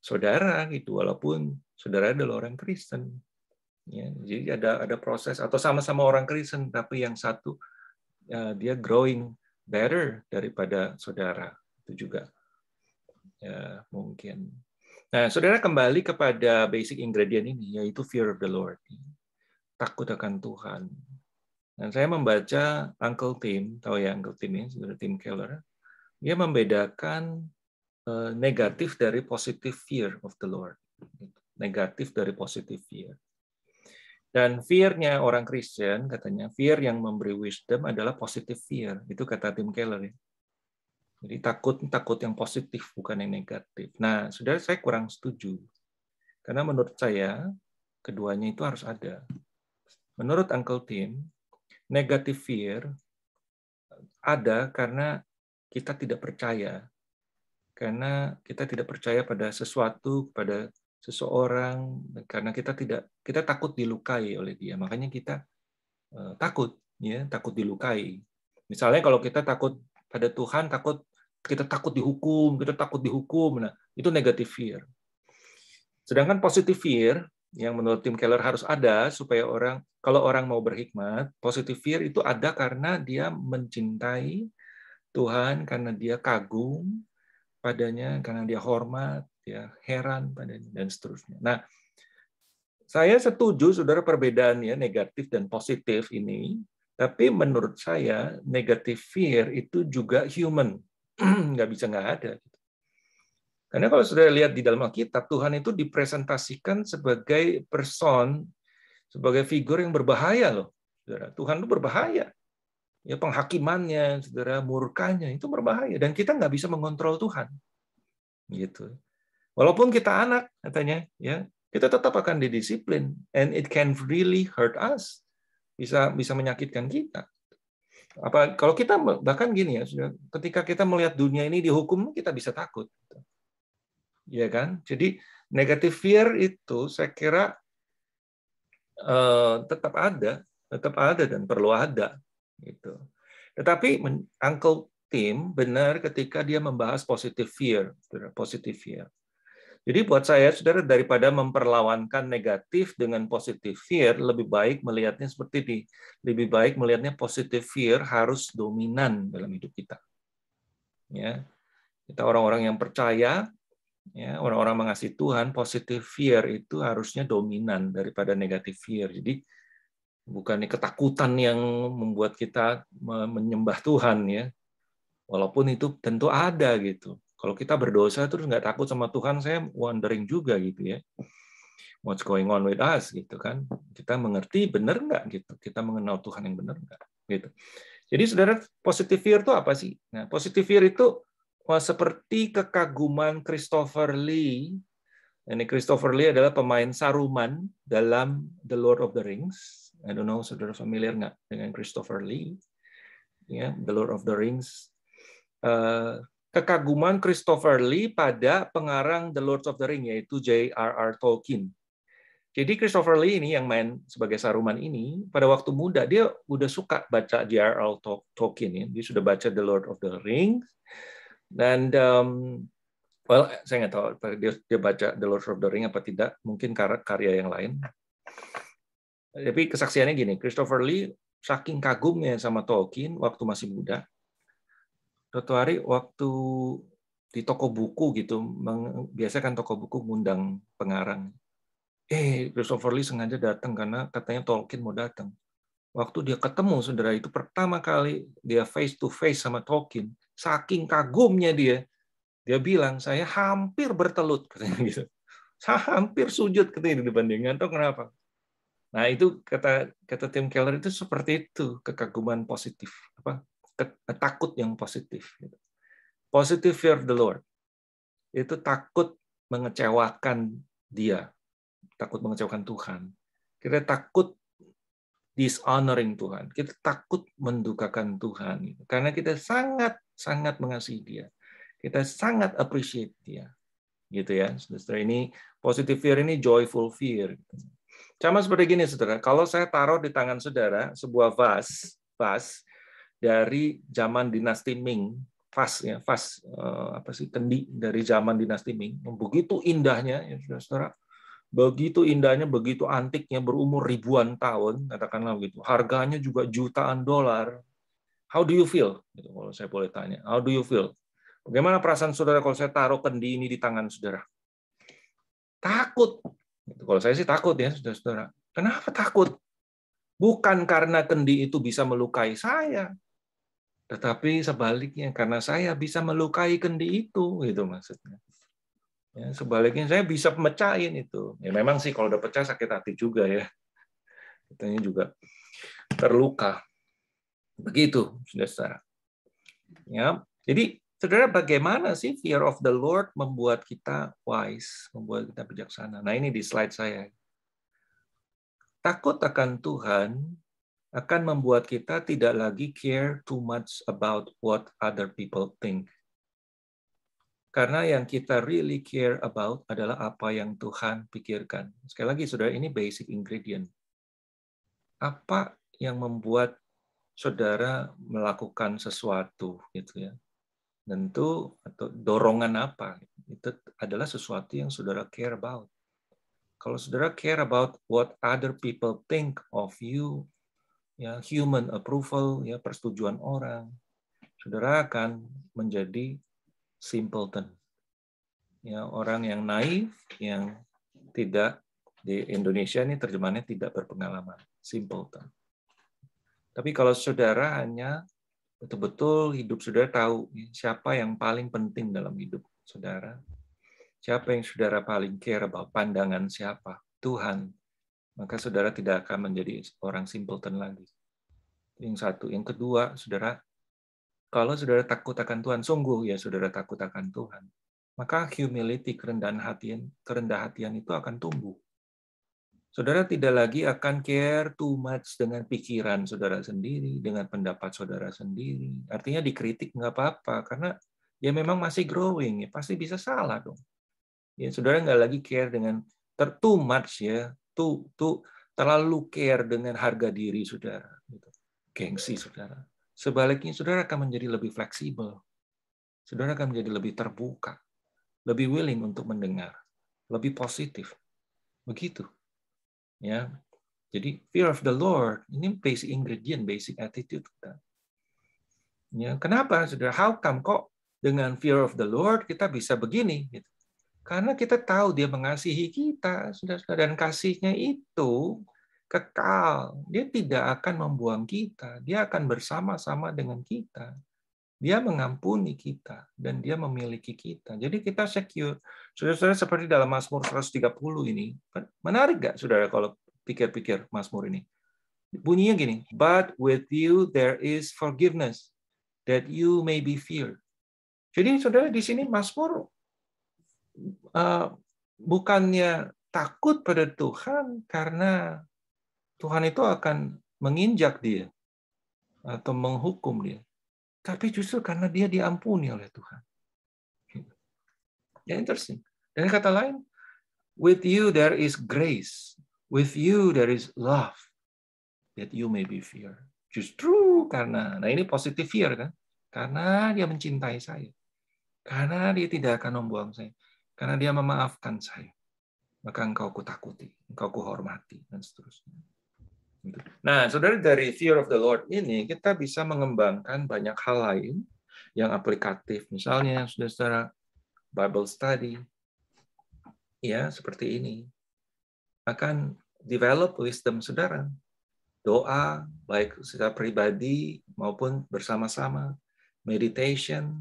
saudara gitu walaupun saudara adalah orang Kristen ya jadi ada ada proses atau sama-sama orang Kristen tapi yang satu ya, dia growing better daripada saudara itu juga ya, mungkin. Nah, saudara kembali kepada basic ingredient ini, yaitu fear of the Lord. Takut akan Tuhan. Dan saya membaca Uncle Tim, tahu ya Uncle Tim ini, ya, saudara Tim Keller, dia membedakan eh, negatif dari positive fear of the Lord. Negatif dari positive fear. Dan fear-nya orang Kristen, katanya, fear yang memberi wisdom adalah positive fear. Itu kata Tim Keller. Ya. Jadi takut takut yang positif bukan yang negatif. Nah, saudara saya kurang setuju. Karena menurut saya keduanya itu harus ada. Menurut Uncle Tim, negative fear eh, ada karena kita tidak percaya. Karena kita tidak percaya pada sesuatu, pada seseorang, karena kita tidak kita takut dilukai oleh dia. Makanya kita eh, takut ya, takut dilukai. Misalnya kalau kita takut pada Tuhan takut kita takut dihukum, kita takut dihukum. Nah, itu negative fear. Sedangkan positive fear yang menurut Tim Keller harus ada supaya orang kalau orang mau berhikmat, positive fear itu ada karena dia mencintai Tuhan, karena dia kagum padanya, karena dia hormat, dia heran padanya dan seterusnya. Nah, saya setuju saudara perbedaan ya negatif dan positif ini tapi menurut saya negative fear itu juga human, (clears throat) nggak bisa nggak ada. Gitu. Karena kalau sudah lihat di dalam Alkitab, Tuhan itu dipresentasikan sebagai person, sebagai figur yang berbahaya loh. Tuhan itu berbahaya. Ya penghakimannya, saudara, murkanya itu berbahaya dan kita nggak bisa mengontrol Tuhan. Gitu. Walaupun kita anak katanya, ya kita tetap akan didisiplin and it can really hurt us bisa bisa menyakitkan kita. Apa kalau kita bahkan gini ya, sudah ketika kita melihat dunia ini dihukum kita bisa takut. Ya kan? Jadi negative fear itu saya kira uh, tetap ada, tetap ada dan perlu ada gitu. Tetapi Uncle Tim benar ketika dia membahas positive fear, positive fear. Jadi buat saya, saudara, daripada memperlawankan negatif dengan positif fear, lebih baik melihatnya seperti ini. Lebih baik melihatnya positif fear harus dominan dalam hidup kita. Ya, kita orang-orang yang percaya, ya, orang-orang mengasihi Tuhan, positif fear itu harusnya dominan daripada negatif fear. Jadi bukan ketakutan yang membuat kita menyembah Tuhan ya, walaupun itu tentu ada gitu kalau kita berdosa terus nggak takut sama Tuhan, saya wondering juga gitu ya. What's going on with us gitu kan? Kita mengerti benar nggak gitu? Kita mengenal Tuhan yang benar nggak gitu? Jadi saudara, positive fear itu apa sih? Nah, positive fear itu wah, seperti kekaguman Christopher Lee. Ini Christopher Lee adalah pemain Saruman dalam The Lord of the Rings. I don't know, saudara familiar nggak dengan Christopher Lee? Ya, yeah, The Lord of the Rings. Uh, kekaguman Christopher Lee pada pengarang The Lord of the Ring yaitu J.R.R. Tolkien. Jadi Christopher Lee ini yang main sebagai Saruman ini pada waktu muda dia udah suka baca J.R.R. Tolkien ya. Dia sudah baca The Lord of the Rings dan um, well saya nggak tahu dia, dia baca The Lord of the Rings apa tidak mungkin karya yang lain. Tapi kesaksiannya gini, Christopher Lee saking kagumnya sama Tolkien waktu masih muda, Suatu hari waktu di toko buku gitu, biasa kan toko buku ngundang pengarang. Eh, Christopher Lee sengaja datang karena katanya Tolkien mau datang. Waktu dia ketemu saudara itu pertama kali dia face to face sama Tolkien, saking kagumnya dia, dia bilang saya hampir bertelut (laughs) katanya gitu. Saya hampir sujud katanya di depan dia, nggak kenapa. Nah itu kata kata Tim Keller itu seperti itu kekaguman positif apa takut yang positif. Gitu. Positive fear the Lord itu takut mengecewakan Dia, takut mengecewakan Tuhan. Kita takut dishonoring Tuhan, kita takut mendukakan Tuhan, gitu. karena kita sangat sangat mengasihi Dia, kita sangat appreciate Dia, gitu ya, saudara. Ini positive fear ini joyful fear. Gitu. Sama seperti gini, saudara. Kalau saya taruh di tangan saudara sebuah vas, vas, dari zaman dinasti Ming, vas ya, vas eh, apa sih kendi dari zaman dinasti Ming. Begitu indahnya ya Saudara-saudara. Begitu indahnya, begitu antiknya berumur ribuan tahun, katakanlah begitu. Harganya juga jutaan dolar. How do you feel? Gitu, kalau saya boleh tanya. How do you feel? Bagaimana perasaan saudara kalau saya taruh kendi ini di tangan saudara? Takut. Gitu, kalau saya sih takut ya, saudara-saudara. Kenapa takut? Bukan karena kendi itu bisa melukai saya, tetapi sebaliknya karena saya bisa melukai kendi itu gitu maksudnya. Ya, sebaliknya saya bisa pecahin itu. Ya memang sih kalau udah pecah sakit hati juga ya. katanya juga terluka. Begitu, saudara. Ya. Jadi Saudara, bagaimana sih fear of the Lord membuat kita wise, membuat kita bijaksana? Nah, ini di slide saya. Takut akan Tuhan akan membuat kita tidak lagi care too much about what other people think. Karena yang kita really care about adalah apa yang Tuhan pikirkan. Sekali lagi, saudara, ini basic ingredient. Apa yang membuat saudara melakukan sesuatu, gitu ya? Tentu atau dorongan apa? Itu adalah sesuatu yang saudara care about. Kalau saudara care about what other people think of you, ya human approval ya persetujuan orang saudara akan menjadi simpleton ya orang yang naif yang tidak di Indonesia ini terjemahannya tidak berpengalaman simpleton tapi kalau saudara hanya betul-betul hidup saudara tahu ya, siapa yang paling penting dalam hidup saudara siapa yang saudara paling care about pandangan siapa Tuhan maka saudara tidak akan menjadi orang simpleton lagi. Yang satu. Yang kedua, saudara, kalau saudara takut akan Tuhan, sungguh ya saudara takut akan Tuhan, maka humility, kerendahan hati kerendahan hatian itu akan tumbuh. Saudara tidak lagi akan care too much dengan pikiran saudara sendiri, dengan pendapat saudara sendiri. Artinya dikritik nggak apa-apa, karena ya memang masih growing, ya pasti bisa salah dong. Ya, saudara nggak lagi care dengan ter too much ya tuh tuh terlalu care dengan harga diri saudara, gitu. gengsi saudara. Sebaliknya saudara akan menjadi lebih fleksibel, saudara akan menjadi lebih terbuka, lebih willing untuk mendengar, lebih positif, begitu. Ya, jadi fear of the Lord ini basic ingredient, basic attitude kita. Ya, kenapa saudara? How come kok dengan fear of the Lord kita bisa begini? Gitu. Karena kita tahu dia mengasihi kita, saudara-saudara, dan kasihnya itu kekal. Dia tidak akan membuang kita, dia akan bersama-sama dengan kita. Dia mengampuni kita dan dia memiliki kita. Jadi kita secure. Saudara-saudara seperti dalam Mazmur 130 ini. Menarik gak saudara kalau pikir-pikir Mazmur ini? Bunyinya gini, but with you there is forgiveness that you may be feared. Jadi saudara di sini Mazmur Eh, bukannya takut pada Tuhan karena Tuhan itu akan menginjak dia atau menghukum dia, tapi justru karena dia diampuni oleh Tuhan. Ya, yeah, interesting. Dan kata lain, with you there is grace, with you there is love, that you may be fear. Justru karena, nah ini positif fear kan, karena dia mencintai saya, karena dia tidak akan membuang saya, karena dia memaafkan saya. Maka engkau kutakuti, engkau kuhormati, dan seterusnya. Gitu. Nah, saudara dari Fear of the Lord ini, kita bisa mengembangkan banyak hal lain yang aplikatif. Misalnya yang sudah secara Bible study, ya seperti ini, akan develop wisdom saudara. Doa, baik secara pribadi maupun bersama-sama, meditation,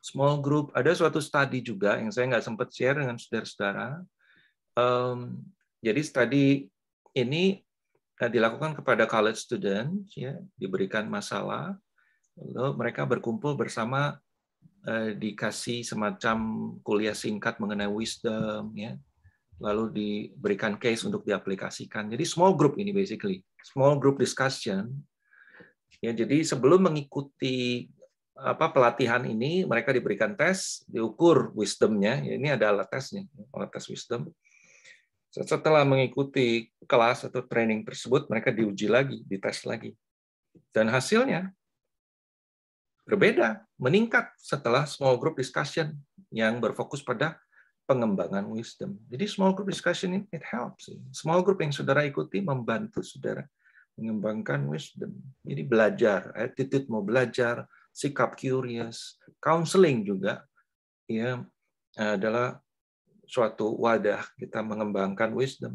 small group. Ada suatu studi juga yang saya nggak sempat share dengan saudara-saudara. Um, jadi studi ini eh, dilakukan kepada college student, ya, diberikan masalah, lalu mereka berkumpul bersama eh, dikasih semacam kuliah singkat mengenai wisdom, ya, lalu diberikan case untuk diaplikasikan. Jadi small group ini basically, small group discussion. Ya, jadi sebelum mengikuti apa pelatihan ini mereka diberikan tes, diukur wisdomnya. ini adalah tesnya, alat tes wisdom. Setelah mengikuti kelas atau training tersebut, mereka diuji lagi, dites lagi. Dan hasilnya berbeda, meningkat setelah small group discussion yang berfokus pada pengembangan wisdom. Jadi small group discussion ini it helps. Small group yang saudara ikuti membantu saudara mengembangkan wisdom. Jadi belajar, attitude mau belajar, sikap curious, counseling juga ya adalah suatu wadah kita mengembangkan wisdom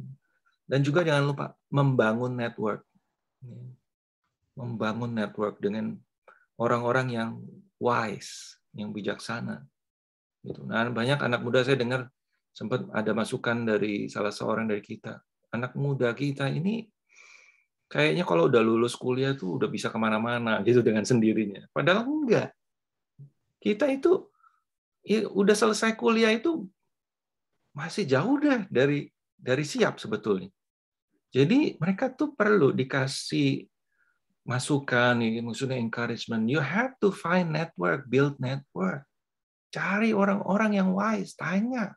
dan juga jangan lupa membangun network membangun network dengan orang-orang yang wise yang bijaksana gitu nah banyak anak muda saya dengar sempat ada masukan dari salah seorang dari kita anak muda kita ini kayaknya kalau udah lulus kuliah tuh udah bisa kemana-mana gitu dengan sendirinya. Padahal enggak. Kita itu ya udah selesai kuliah itu masih jauh dah dari dari siap sebetulnya. Jadi mereka tuh perlu dikasih masukan, ya, maksudnya encouragement. You have to find network, build network. Cari orang-orang yang wise, tanya,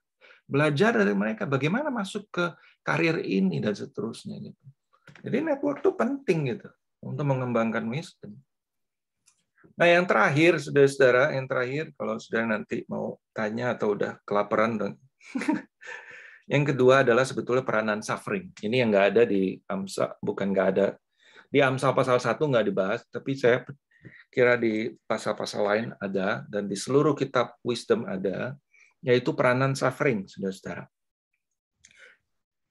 belajar dari mereka bagaimana masuk ke karir ini dan seterusnya gitu. Jadi network itu penting gitu untuk mengembangkan wisdom. Nah yang terakhir, saudara-saudara, yang terakhir kalau sudah nanti mau tanya atau udah kelaparan dong. (laughs) yang kedua adalah sebetulnya peranan suffering. Ini yang nggak ada di Amsa, bukan nggak ada di Amsa pasal satu nggak dibahas, tapi saya kira di pasal-pasal lain ada dan di seluruh kitab wisdom ada, yaitu peranan suffering, saudara-saudara.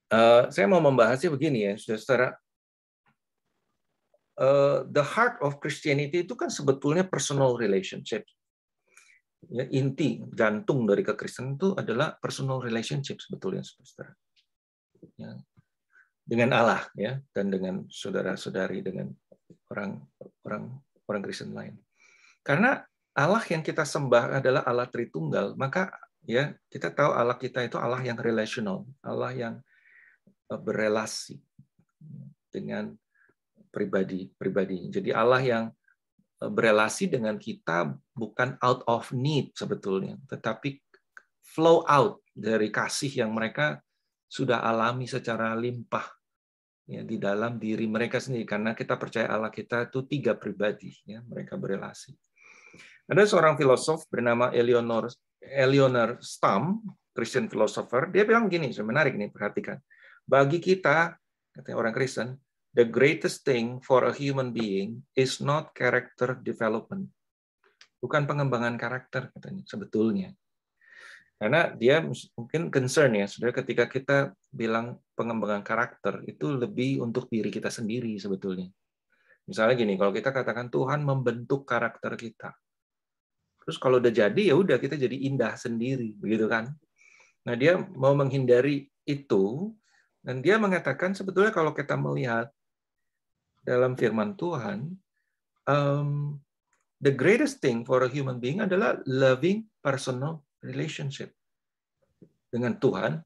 Eh, saya mau membahasnya begini ya, saudara. Uh, eh, the heart of Christianity itu kan sebetulnya personal relationship. Ya, inti, jantung dari kekristenan itu adalah personal relationship sebetulnya, saudara. Ya. Dengan Allah ya, dan dengan saudara-saudari, dengan orang orang orang Kristen lain. Karena Allah yang kita sembah adalah Allah Tritunggal, maka ya kita tahu Allah kita itu Allah yang relational, Allah yang Eh, berelasi dengan pribadi-pribadi. Jadi Allah yang eh, berelasi dengan kita bukan out of need sebetulnya, tetapi flow out dari kasih yang mereka sudah alami secara limpah ya di dalam diri mereka sendiri karena kita percaya Allah kita itu tiga pribadi ya mereka berelasi. Ada seorang filosof bernama Eleanor Eleanor Stamm, Christian philosopher, dia bilang gini, menarik nih perhatikan bagi kita, kata orang Kristen, the greatest thing for a human being is not character development. Bukan pengembangan karakter katanya sebetulnya. Karena dia mungkin concern ya, sudah ketika kita bilang pengembangan karakter itu lebih untuk diri kita sendiri sebetulnya. Misalnya gini, kalau kita katakan Tuhan membentuk karakter kita. Terus kalau udah jadi ya udah kita jadi indah sendiri, begitu kan? Nah, dia mau menghindari itu dan dia mengatakan sebetulnya kalau kita melihat dalam firman Tuhan, um, the greatest thing for a human being adalah loving personal relationship dengan Tuhan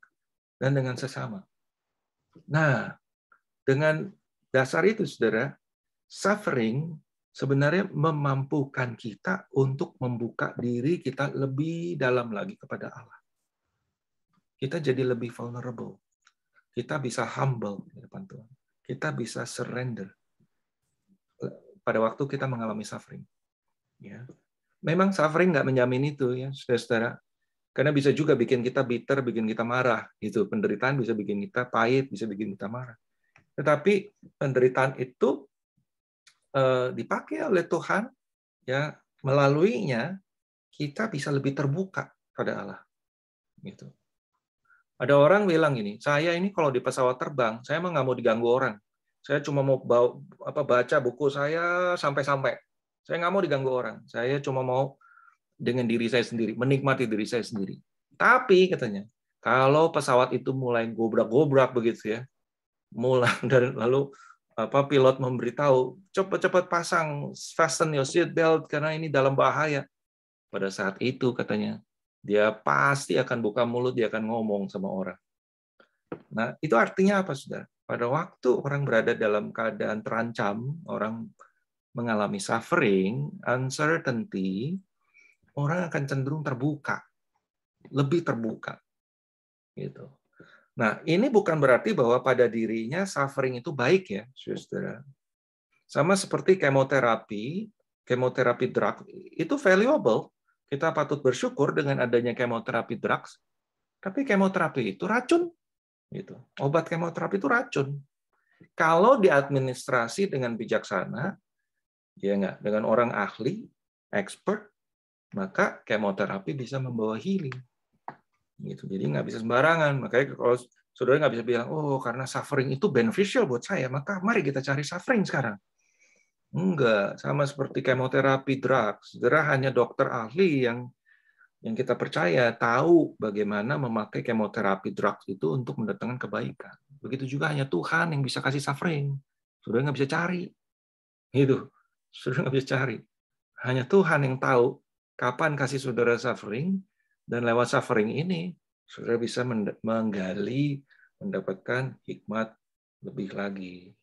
dan dengan sesama. Nah, dengan dasar itu, saudara, suffering sebenarnya memampukan kita untuk membuka diri kita lebih dalam lagi kepada Allah. Kita jadi lebih vulnerable. Kita bisa humble di depan Tuhan. Kita bisa surrender pada waktu kita mengalami suffering. Ya. Memang suffering nggak menjamin itu ya, saudara-saudara. Karena bisa juga bikin kita bitter, bikin kita marah. Gitu. Penderitaan bisa bikin kita pahit, bisa bikin kita marah. Tetapi penderitaan itu eh, dipakai oleh Tuhan, ya melaluinya kita bisa lebih terbuka pada Allah. Gitu. Ada orang bilang ini, saya ini kalau di pesawat terbang, saya emang nggak mau diganggu orang. Saya cuma mau bawa, apa, baca buku saya sampai-sampai. Saya nggak mau diganggu orang. Saya cuma mau dengan diri saya sendiri, menikmati diri saya sendiri. Tapi katanya, kalau pesawat itu mulai gobrak-gobrak begitu ya, mulai (laughs) dan lalu apa pilot memberitahu cepat-cepat pasang fasten your seat belt karena ini dalam bahaya. Pada saat itu katanya dia pasti akan buka mulut, dia akan ngomong sama orang. Nah, itu artinya apa, Saudara? Pada waktu orang berada dalam keadaan terancam, orang mengalami suffering, uncertainty, orang akan cenderung terbuka, lebih terbuka. Gitu. Nah, ini bukan berarti bahwa pada dirinya suffering itu baik ya, Saudara. Sama seperti kemoterapi, kemoterapi drug itu valuable kita patut bersyukur dengan adanya kemoterapi drugs, tapi kemoterapi itu racun. Gitu. Obat kemoterapi itu racun. Kalau diadministrasi dengan bijaksana, ya enggak, dengan orang ahli, expert, maka kemoterapi bisa membawa healing. Gitu. Jadi nggak bisa sembarangan. Makanya kalau saudara nggak bisa bilang, oh karena suffering itu beneficial buat saya, maka mari kita cari suffering sekarang. Enggak, sama seperti kemoterapi drugs. segera hanya dokter ahli yang yang kita percaya tahu bagaimana memakai kemoterapi drugs itu untuk mendatangkan kebaikan. Begitu juga hanya Tuhan yang bisa kasih suffering. Sudah nggak bisa cari. Gitu. Sudah nggak bisa cari. Hanya Tuhan yang tahu kapan kasih saudara suffering, dan lewat suffering ini, saudara bisa menggali, mendapatkan hikmat lebih lagi.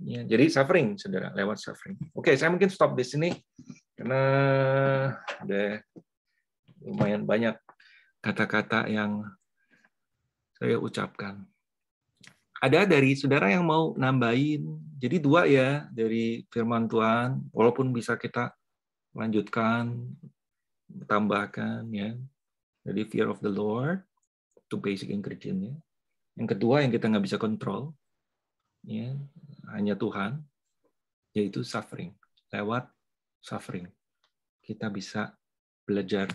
Ya, jadi suffering, saudara, lewat suffering. Oke, saya mungkin stop di sini karena ada lumayan banyak kata-kata yang saya ucapkan. Ada dari saudara yang mau nambahin, jadi dua ya dari firman Tuhan, walaupun bisa kita lanjutkan, tambahkan ya. Jadi fear of the Lord, itu basic ingredientnya. Yang kedua yang kita nggak bisa kontrol, ya hanya Tuhan, yaitu suffering. Lewat suffering, kita bisa belajar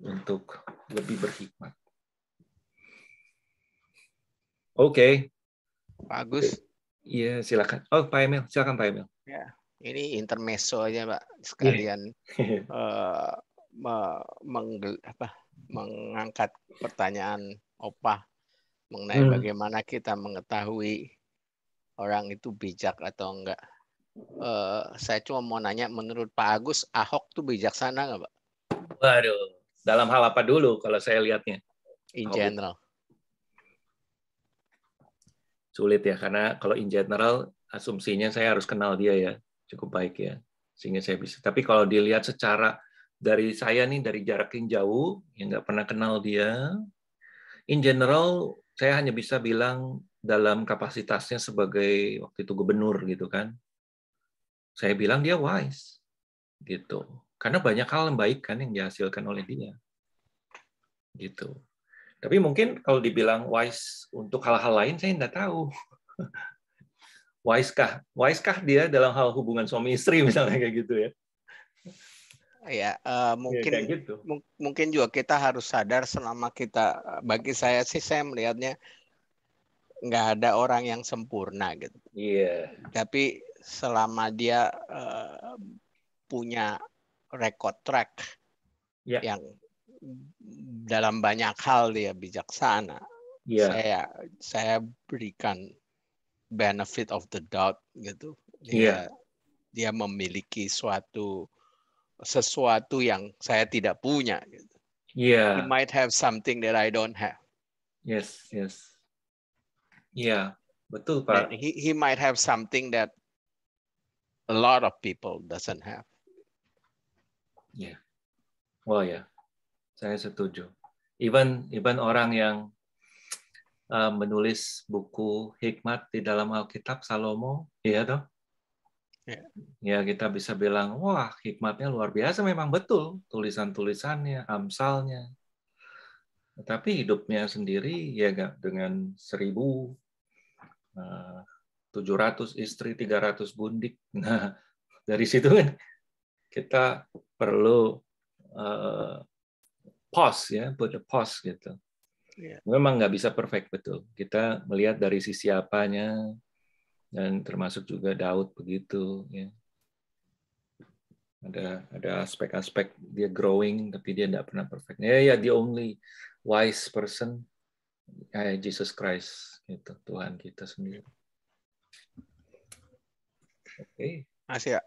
untuk lebih berhikmat. Oke. Okay. Bagus. Iya, silakan. Oh, Pak Emil, silakan Pak Emil. Ya, ini intermeso aja, Pak. Sekalian uh, (laughs) apa, mengangkat pertanyaan opah mengenai hmm. bagaimana kita mengetahui orang itu bijak atau enggak. Uh, saya cuma mau nanya, menurut Pak Agus, Ahok tuh bijaksana enggak, Pak? Waduh, dalam hal apa dulu kalau saya lihatnya? In general. Sulit ya, karena kalau in general, asumsinya saya harus kenal dia ya, cukup baik ya. Sehingga saya bisa. Tapi kalau dilihat secara dari saya nih, dari jarak yang jauh, yang nggak pernah kenal dia, in general, saya hanya bisa bilang dalam kapasitasnya sebagai waktu itu gubernur gitu kan. Saya bilang dia wise gitu. Karena banyak hal yang baik kan yang dihasilkan oleh dia. Gitu. Tapi mungkin kalau dibilang wise untuk hal-hal lain saya tidak tahu. (laughs) Wisekah? Wisekah dia dalam hal hubungan suami istri misalnya kayak gitu ya? ya uh, mungkin ya, gitu. mungkin juga kita harus sadar selama kita eh, bagi saya sih saya melihatnya nggak ada orang yang sempurna gitu. Iya. Yeah. Tapi selama dia uh, punya record track yeah. yang dalam banyak hal dia bijaksana, yeah. saya saya berikan benefit of the doubt gitu. Dia yeah. dia memiliki suatu sesuatu yang saya tidak punya. Gitu. Yeah. He might have something that I don't have. Yes, yes. Iya, betul Pak. And he he might have something that a lot of people doesn't have. Ya. Yeah. Oh, well, ya. Yeah. Saya setuju. Even even orang yang uh, menulis buku hikmat di dalam Alkitab Salomo, iya dong. Yeah. Iya. Ya kita bisa bilang, wah hikmatnya luar biasa memang betul tulisan-tulisannya, amsalnya. Tapi hidupnya sendiri ya gak dengan seribu 700 nah, istri, 300 bundik. Nah, dari situ kan kita perlu uh, pause ya, put a pause gitu. Yeah. Memang nggak bisa perfect betul. Kita melihat dari sisi apanya dan termasuk juga Daud begitu. Ya. Ada ada aspek-aspek dia growing tapi dia nggak pernah perfect. Ya yeah, ya yeah, the only wise person eh, Jesus Christ itu Tuhan kita sendiri. Oke. Okay. Makasih ya.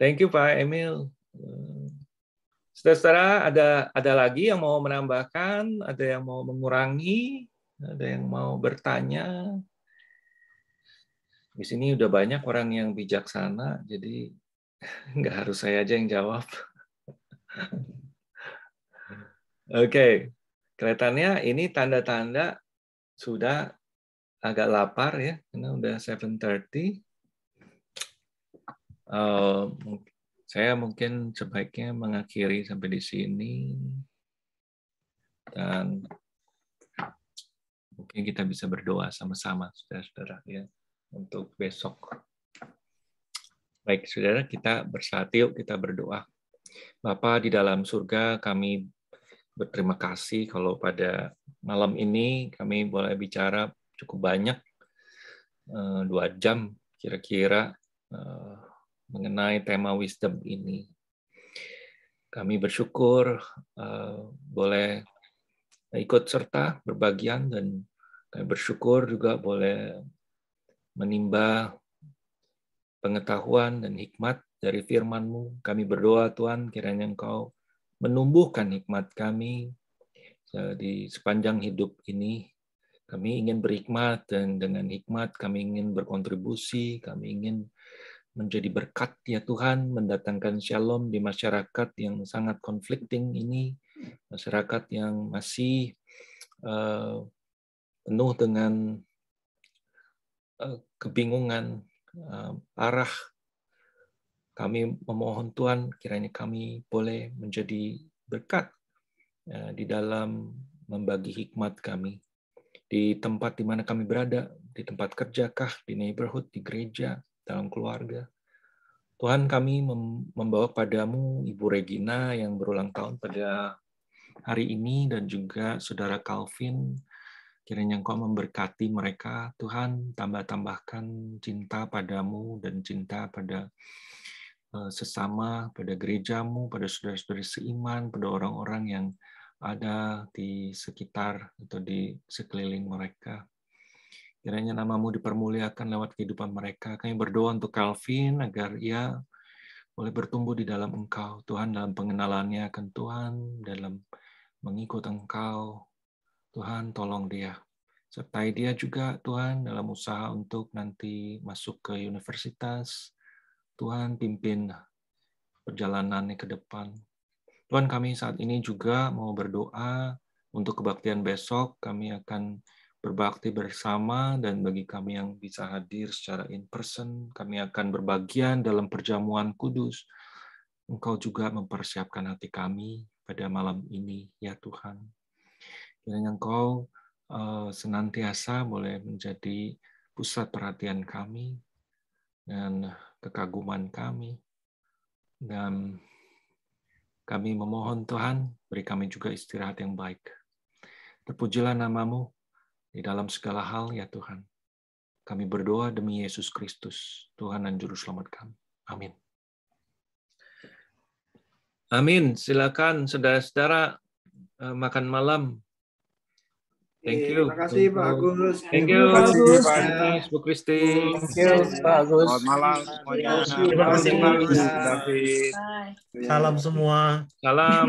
Thank you Pak Emil. Saudara-saudara, ada ada lagi yang mau menambahkan, ada yang mau mengurangi, ada yang mau bertanya. Di sini udah banyak orang yang bijaksana, jadi (laughs) nggak harus saya aja yang jawab. (laughs) Oke, okay. kelihatannya ini tanda-tanda sudah agak lapar ya karena udah 7.30. Eh, saya mungkin sebaiknya mengakhiri sampai di sini dan mungkin kita bisa berdoa sama-sama saudara-saudara ya untuk besok. Baik, saudara, kita bersatu yuk kita berdoa. Bapa di dalam surga, kami berterima kasih kalau pada malam ini kami boleh bicara cukup banyak eh, dua jam kira-kira eh, mengenai tema wisdom ini. Kami bersyukur eh, boleh ikut serta berbagian dan kami bersyukur juga boleh menimba pengetahuan dan hikmat dari firman-Mu. Kami berdoa Tuhan kiranya Engkau menumbuhkan hikmat kami di sepanjang hidup ini kami ingin berhikmat dan dengan hikmat kami ingin berkontribusi, kami ingin menjadi berkat ya Tuhan, mendatangkan shalom di masyarakat yang sangat conflicting ini, masyarakat yang masih eh, penuh dengan eh, kebingungan uh, eh, arah. Kami memohon Tuhan kiranya kami boleh menjadi berkat di dalam membagi hikmat kami di tempat di mana kami berada, di tempat kerja kah, di neighborhood, di gereja, dalam keluarga. Tuhan kami membawa padamu Ibu Regina yang berulang tahun pada hari ini dan juga Saudara Calvin. Kiranya Engkau memberkati mereka. Tuhan tambah-tambahkan cinta padamu dan cinta pada eh, sesama, pada gerejamu, pada saudara-saudara seiman, pada orang-orang yang ada di sekitar atau di sekeliling mereka. Kiranya namamu dipermuliakan lewat kehidupan mereka. Kami berdoa untuk Calvin agar ia boleh bertumbuh di dalam Engkau, Tuhan, dalam pengenalannya akan Tuhan, dalam mengikut Engkau. Tuhan, tolong dia. Sertai dia juga, Tuhan, dalam usaha untuk nanti masuk ke universitas. Tuhan, pimpin perjalanannya ke depan. Tuhan kami saat ini juga mau berdoa untuk kebaktian besok kami akan berbakti bersama dan bagi kami yang bisa hadir secara in person kami akan berbagian dalam perjamuan kudus. Engkau juga mempersiapkan hati kami pada malam ini ya Tuhan. Kiranya Engkau eh, senantiasa boleh menjadi pusat perhatian kami dan kekaguman kami dan kami memohon Tuhan, beri kami juga istirahat yang baik. Terpujilah namamu di dalam segala hal ya Tuhan. Kami berdoa demi Yesus Kristus, Tuhan dan Juru Selamat kami. Amin. Amin. Silakan saudara-saudara eh, makan malam Iya, thank you. Terima kasih Pak Agus. Thank you Pak Agus. Bu Kristi. Thank you Pak Agus. Selamat malam semuanya. Terima kasih Pak Agus. Salam semua. Salam.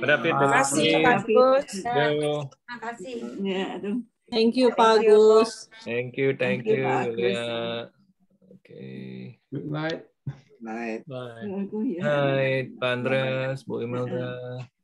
David. Terima kasih Pak Agus. Terima kasih. Iya, thank you Pak Agus. Thank you, thank you. Ya. Oke. Good night. Night. Bye. Night, Pak Andres, Bye. Imelda.